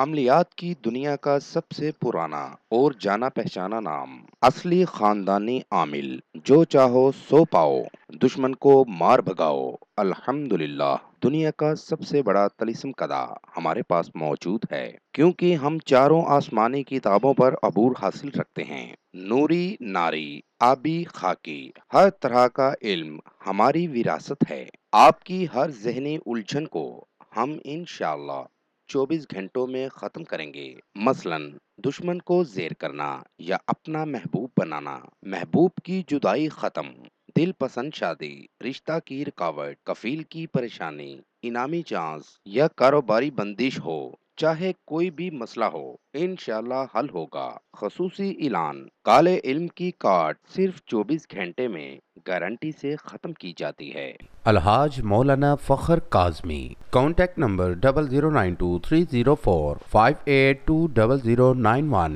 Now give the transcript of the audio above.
अमलियात की दुनिया का सबसे पुराना और जाना पहचाना नाम असली खानदानी आमिल जो चाहो सो पाओ दुश्मन को मार भगाओ अल्हम्दुलिल्लाह दुनिया का सबसे बड़ा तलिसम कदा हमारे पास मौजूद है क्योंकि हम चारों आसमानी किताबों पर अबूर हासिल रखते हैं नूरी नारी आबी खाकी हर तरह का इल्म हमारी विरासत है आपकी हर जहनी उलझन को हम इन 24 घंटों में ख़त्म करेंगे मसलन दुश्मन को जेर करना या अपना महबूब बनाना महबूब की जुदाई ख़त्म दिल पसंद शादी रिश्ता की रुकावट कफील की परेशानी इनामी चांस या कारोबारी बंदिश हो चाहे कोई भी मसला हो इन हल होगा खसूसी ऐलान काले इल्म की काट सिर्फ 24 घंटे में गारंटी से खत्म की जाती है Alhaj Maulana Fakhar Kazmi contact number double zero nine two three zero four five eight two double zero nine one